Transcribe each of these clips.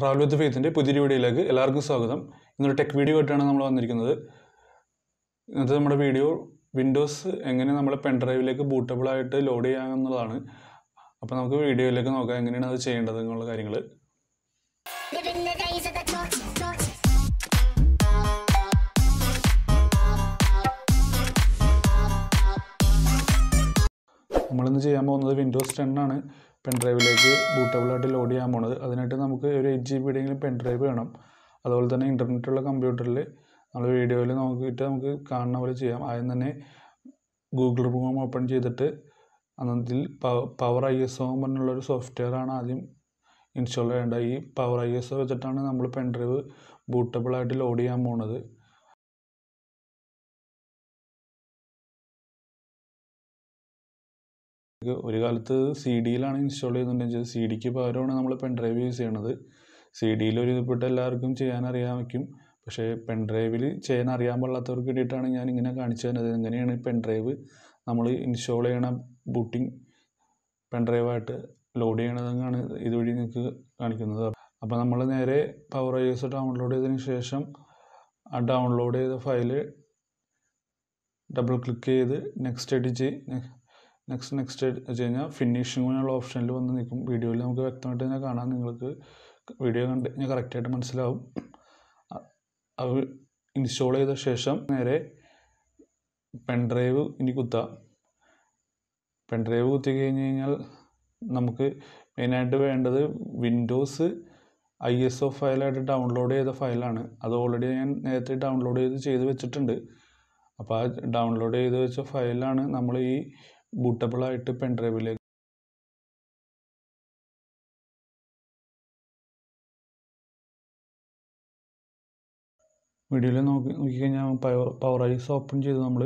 travel with ഫെയ്ത്തിൻ്റെ പുതിയൊരു വീഡിയോയിലേക്ക് എല്ലാവർക്കും സ്വാഗതം ഇന്നൊരു ടെക് വീഡിയോ ആയിട്ടാണ് നമ്മൾ വന്നിരിക്കുന്നത് ഇന്നത്തെ നമ്മുടെ വീഡിയോ വിൻഡോസ് എങ്ങനെ നമ്മൾ പെൻഡ്രൈവിലേക്ക് ബൂട്ടബിളായിട്ട് ലോഡ് എന്നുള്ളതാണ് അപ്പോൾ നമുക്ക് വീഡിയോയിലേക്ക് നോക്കാം എങ്ങനെയാണ് അത് ചെയ്യേണ്ടത് എന്നുള്ള കാര്യങ്ങൾ നമ്മളിന്ന് ചെയ്യാൻ പോകുന്നത് വിൻഡോസ് ടെൻ ആണ് പെൻ ഡ്രൈവിലേക്ക് ബൂട്ടബിളായിട്ട് ലോഡ് ചെയ്യാൻ പോണത് അതിനായിട്ട് നമുക്ക് ഒരു എയ്റ്റ് ജി ബിയുടെയെങ്കിലും പെൻ ഡ്രൈവ് വേണം അതുപോലെ തന്നെ ഉള്ള കമ്പ്യൂട്ടറിൽ നമ്മൾ വീഡിയോയിൽ നോക്കിയിട്ട് നമുക്ക് കാണുന്ന പോലെ ചെയ്യാം ആദ്യം തന്നെ ഗൂഗിൾ റൂം ഓപ്പൺ ചെയ്തിട്ട് അതിൽ പവർ ഐ എസ് ഒ പറഞ്ഞുള്ളൊരു ആണ് ആദ്യം ഇൻസ്റ്റാൾ ചെയ്യേണ്ടത് ഈ പവർ ഐ എസ് ഒ വെച്ചിട്ടാണ് നമ്മൾ പെൻ ഡ്രൈവ് ബൂട്ടബിളായിട്ട് ലോഡ് ചെയ്യാൻ പോണത് ഒരു കാലത്ത് സി ഡിയിലാണ് ഇൻസ്റ്റാൾ ചെയ്യുന്നുണ്ടെങ്കിൽ സി ഡിക്ക് പകരമാണ് നമ്മൾ പെൻഡ്രൈവ് യൂസ് ചെയ്യണത് സി ഡിയിൽ ഇതിപ്പെട്ട് എല്ലാവർക്കും ചെയ്യാൻ വയ്ക്കും പക്ഷേ പെൻഡ്രൈവിൽ ചെയ്യാൻ അറിയാൻ പാടില്ലാത്തവർക്ക് വേണ്ടിയിട്ടാണ് ഞാൻ ഇങ്ങനെ കാണിച്ചു തരുന്നത് എങ്ങനെയാണ് പെൻഡ്രൈവ് നമ്മൾ ഇൻസ്റ്റാൾ ചെയ്യണ ബൂട്ടിംഗ് പെൻഡ്രൈവായിട്ട് ലോഡ് ചെയ്യണതെന്നാണ് ഇതുവഴി നിങ്ങൾക്ക് കാണിക്കുന്നത് അപ്പോൾ നമ്മൾ നേരെ പവർ ഐസ് ഡൗൺലോഡ് ചെയ്തതിന് ശേഷം ആ ഡൗൺലോഡ് ചെയ്ത ഫയൽ ഡബിൾ ക്ലിക്ക് ചെയ്ത് നെക്സ്റ്റ് അടിച്ച് നെക്സ്റ്റ് നെക്സ്റ്റ് വെച്ച് കഴിഞ്ഞാൽ ഫിനിഷിംഗ് എന്നുള്ള ഓപ്ഷനിൽ വന്ന് നിൽക്കും വീഡിയോയിൽ നമുക്ക് വ്യക്തമായിട്ട് തന്നെ കാണാം നിങ്ങൾക്ക് വീഡിയോ കണ്ട് കഴിഞ്ഞാൽ കറക്റ്റായിട്ട് മനസ്സിലാവും അത് ഇൻസ്റ്റാൾ ചെയ്ത ശേഷം നേരെ പെൻഡ്രൈവ് ഇനി കുത്താം പെൻഡ്രൈവ് കുത്തി കഴിഞ്ഞ് കഴിഞ്ഞാൽ നമുക്ക് മെയിനായിട്ട് വേണ്ടത് വിൻഡോസ് ഐ എസ് ഒ ഫയലായിട്ട് ഡൗൺലോഡ് ചെയ്ത ഫയലാണ് അത് ഓൾറെഡി ഞാൻ നേരത്തെ ഡൗൺലോഡ് ചെയ്ത് ചെയ്ത് വെച്ചിട്ടുണ്ട് അപ്പോൾ ആ ഡൗൺലോഡ് ചെയ്ത് വെച്ച ഫയലാണ് നമ്മൾ ഈ ബൂട്ടബിൾ പെൻ ഡ്രൈവിലേക്ക് വീഡിയോയിൽ നോക്കി നോക്കിക്കഴിഞ്ഞാൽ പവർ പവർ ഐസ് ഓപ്പൺ ചെയ്ത് നമ്മൾ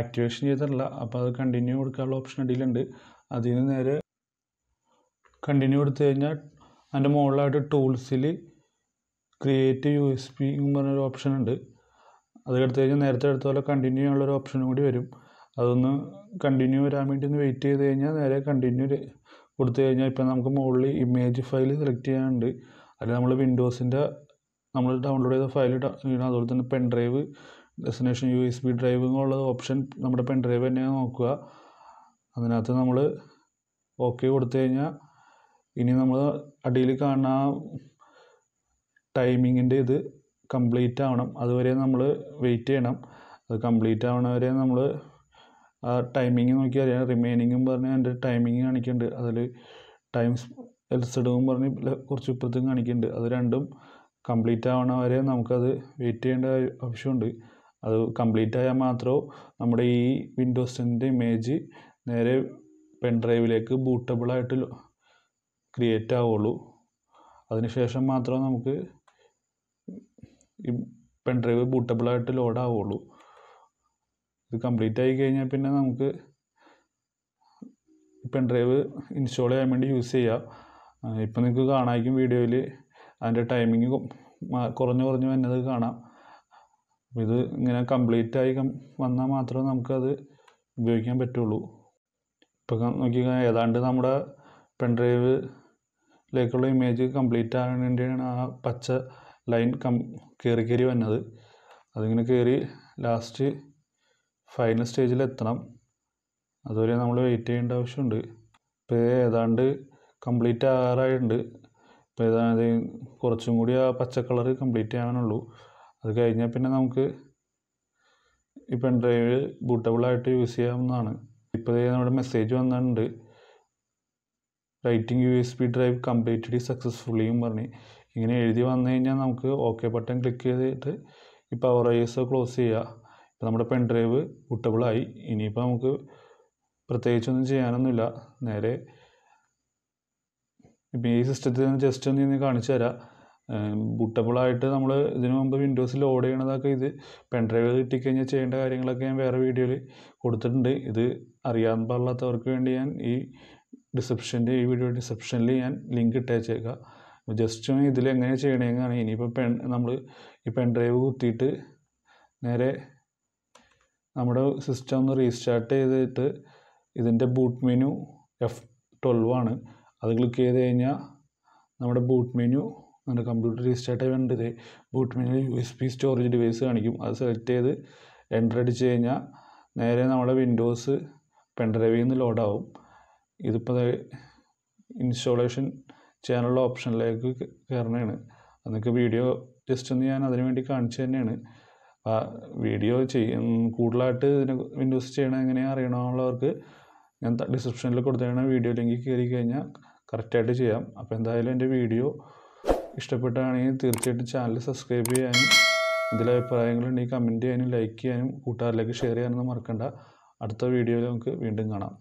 ആക്ടിവേഷൻ ചെയ്തിട്ടില്ല അപ്പോൾ അത് കണ്ടിന്യൂ കൊടുക്കാനുള്ള ഓപ്ഷൻ അടിയിലുണ്ട് അതിൽ നിന്ന് നേരെ കണ്ടിന്യൂ കൊടുത്തു കഴിഞ്ഞാൽ അതിൻ്റെ മുകളിലായിട്ട് ടൂൾസിൽ ക്രിയേറ്റ് യു എസ് പി എന്ന് പറഞ്ഞൊരു ഓപ്ഷൻ ഉണ്ട് അത് എടുത്തു കഴിഞ്ഞാൽ നേരത്തെ എടുത്ത പോലെ കണ്ടിന്യൂ ചെയ്യാനുള്ളൊരു ഓപ്ഷനും കൂടി വരും അതൊന്ന് കണ്ടിന്യൂ വരാൻ വേണ്ടി ഒന്ന് വെയിറ്റ് ചെയ്ത് കഴിഞ്ഞാൽ നേരെ കണ്ടിന്യൂ കൊടുത്തു കഴിഞ്ഞാൽ ഇപ്പം നമുക്ക് മുകളിൽ ഇമേജ് ഫയൽ സെലക്ട് ചെയ്യാനുണ്ട് അതിൽ നമ്മൾ വിൻഡോസിൻ്റെ നമ്മൾ ഡൗൺലോഡ് ചെയ്ത ഫയൽ അതുപോലെ തന്നെ pen drive destination U S B drive എന്നുള്ള ഓപ്ഷൻ നമ്മുടെ പെൻ ഡ്രൈവ് തന്നെയാണ് നോക്കുക അതിനകത്ത് നമ്മൾ ഓക്കെ കൊടുത്തു കഴിഞ്ഞാൽ ഇനി നമ്മൾ അടിയിൽ കാണാൻ ടൈമിങ്ങിൻ്റെ ഇത് കംപ്ലീറ്റ് ആവണം അതുവരെ നമ്മൾ വെയിറ്റ് ചെയ്യണം അത് കംപ്ലീറ്റ് ആവണവരെ നമ്മൾ ആ ടൈമിങ് നോക്കി അറിയാം റിമൈനിങ്ങും പറഞ്ഞ് എൻ്റെ ടൈമിങ് കാണിക്കുന്നുണ്ട് അതിൽ ടൈംസ് എൽസിഡും പറഞ്ഞ് കുറച്ച് ഇപ്പുറത്തും കാണിക്കുന്നുണ്ട് അത് രണ്ടും കംപ്ലീറ്റ് ആവണ വരെ നമുക്കത് വെയിറ്റ് ചെയ്യേണ്ട ആവശ്യമുണ്ട് അത് കംപ്ലീറ്റ് ആയാൽ മാത്രമേ നമ്മുടെ ഈ വിൻഡോസ് ടെൻ്റെ ഇമേജ് നേരെ പെൻഡ്രൈവിലേക്ക് ബൂട്ടബിളായിട്ട് ക്രിയേറ്റ് ആവുള്ളൂ അതിനുശേഷം മാത്രമേ നമുക്ക് ഈ പെൻഡ്രൈവ് ബൂട്ടബിളായിട്ട് ലോഡ് ആവുള്ളൂ ഇത് കംപ്ലീറ്റ് ആയി കഴിഞ്ഞാൽ പിന്നെ നമുക്ക് പെൻ ഡ്രൈവ് ഇൻസ്റ്റാൾ ചെയ്യാൻ വേണ്ടി യൂസ് ചെയ്യാം ഇപ്പം നിങ്ങൾക്ക് കാണാമായിരിക്കും വീഡിയോയിൽ അതിൻ്റെ ടൈമിങ് കുറഞ്ഞു കുറഞ്ഞു വന്നത് കാണാം ഇത് ഇങ്ങനെ കംപ്ലീറ്റ് ആയി വന്നാൽ മാത്രമേ നമുക്കത് ഉപയോഗിക്കാൻ പറ്റുള്ളൂ ഇപ്പോൾ നോക്കിക്കഴിഞ്ഞാൽ ഏതാണ്ട് നമ്മുടെ പെൻ ഡ്രൈവിലേക്കുള്ള ഇമേജ് കംപ്ലീറ്റ് ആകാൻ വേണ്ടിയാണ് ആ പച്ച ലൈൻ കം കയറി കയറി വന്നത് അതിങ്ങനെ കയറി ലാസ്റ്റ് ഫൈനൽ സ്റ്റേജിൽ എത്തണം അതുവരെ നമ്മൾ വെയിറ്റ് ചെയ്യേണ്ട ആവശ്യമുണ്ട് ഇപ്പോൾ ഏതാണ്ട് കംപ്ലീറ്റ് ആറായിട്ടുണ്ട് ഇപ്പോൾ ഏതാണ്ട് കുറച്ചും കൂടി ആ പച്ച കളർ കംപ്ലീറ്റ് ചെയ്യാനുള്ളൂ അത് കഴിഞ്ഞാൽ പിന്നെ നമുക്ക് ഈ പെൺഡ്രൈവ് ബൂട്ടബിളായിട്ട് യൂസ് ചെയ്യാവുന്നതാണ് ഇപ്പോൾ നമ്മുടെ മെസ്സേജ് വന്നിട്ടുണ്ട് writing U S B drive completely സക്സസ്ഫുള്ളിയും പറഞ്ഞ് ഇങ്ങനെ എഴുതി വന്നു കഴിഞ്ഞാൽ നമുക്ക് ഓക്കെ ബട്ടൺ ക്ലിക്ക് ചെയ്തിട്ട് ഈ പവർ ഐസ് ക്ലോസ് ചെയ്യുക അപ്പോൾ നമ്മുടെ പെൻ ഡ്രൈവ് ബുട്ടബിളായി ഇനിയിപ്പോൾ നമുക്ക് പ്രത്യേകിച്ചൊന്നും ചെയ്യാനൊന്നുമില്ല നേരെ ഇപ്പോൾ ഈ സിസ്റ്റത്തിൽ നിന്ന് ജസ്റ്റ് ഒന്ന് ഇന്ന് കാണിച്ചു തരാം ബുട്ടബിളായിട്ട് നമ്മൾ ഇതിനു മുമ്പ് വിൻഡോസ് ലോഡ് ചെയ്യണതൊക്കെ ഇത് പെൻ ഡ്രൈവ് കിട്ടിക്കഴിഞ്ഞാൽ ചെയ്യേണ്ട കാര്യങ്ങളൊക്കെ ഞാൻ വേറെ വീഡിയോയിൽ കൊടുത്തിട്ടുണ്ട് ഇത് അറിയാൻ പാടില്ലാത്തവർക്ക് വേണ്ടി ഞാൻ ഈ ഡിസ്ക്രിപ്ഷൻ്റെ ഈ വീഡിയോ ഡിസ്ക്രിപ്ഷനിൽ ഞാൻ ലിങ്ക് ഇട്ടേച്ചേക്കാം ജസ്റ്റ് ഇതിൽ എങ്ങനെ ചെയ്യണമെങ്കിൽ ഇനിയിപ്പോൾ പെൺ നമ്മൾ ഈ പെൻ ഡ്രൈവ് കുത്തിയിട്ട് നേരെ നമ്മുടെ സിസ്റ്റം ഒന്ന് റീസ്റ്റാർട്ട് ചെയ്തിട്ട് ഇതിൻ്റെ ബൂട്ട് മെനു എഫ് ട്വൽവ് ആണ് അത് ക്ലിക്ക് ചെയ്ത് കഴിഞ്ഞാൽ നമ്മുടെ ബൂട്ട് മെനു നമ്മുടെ കമ്പ്യൂട്ടർ റീസ്റ്റാർട്ട് ചെയ്യേണ്ടത് boot menu U S P storage device കാണിക്കും അത് സെലക്ട് ചെയ്ത് എൻ്റർ അടിച്ച് കഴിഞ്ഞാൽ നേരെ നമ്മുടെ വിൻഡോസ് പെൻഡ്രൈവിൽ നിന്ന് ലോഡാവും ഇതിപ്പോൾ ഇൻസ്റ്റോളേഷൻ ചെയ്യാനുള്ള ഓപ്ഷനിലേക്ക് കയറണതാണ് അതൊക്കെ വീഡിയോ ജസ്റ്റ് ഒന്ന് ഞാൻ അതിനു വേണ്ടി കാണിച്ചു തന്നെയാണ് വീഡിയോ ചെയ്യും കൂടുതലായിട്ട് ഇതിന് വിൻഡോസ് ചെയ്യണം എങ്ങനെയാണ് അറിയണമുള്ളവർക്ക് ഞാൻ ഡിസ്ക്രിപ്ഷനിൽ കൊടുത്തേക്കണ വീഡിയോ ലിങ്കിൽ കയറി കഴിഞ്ഞാൽ കറക്റ്റായിട്ട് ചെയ്യാം അപ്പോൾ എന്തായാലും എൻ്റെ വീഡിയോ ഇഷ്ടപ്പെട്ടാണെങ്കിൽ തീർച്ചയായിട്ടും ചാനൽ സബ്സ്ക്രൈബ് ചെയ്യാനും ഇതിലെ അഭിപ്രായങ്ങളുണ്ടെങ്കിൽ കമൻറ്റ് ചെയ്യാനും ലൈക്ക് ചെയ്യാനും കൂട്ടുകാരിലേക്ക് ഷെയർ ചെയ്യാനൊന്നും മറക്കണ്ട അടുത്ത വീഡിയോയിൽ നമുക്ക് വീണ്ടും കാണാം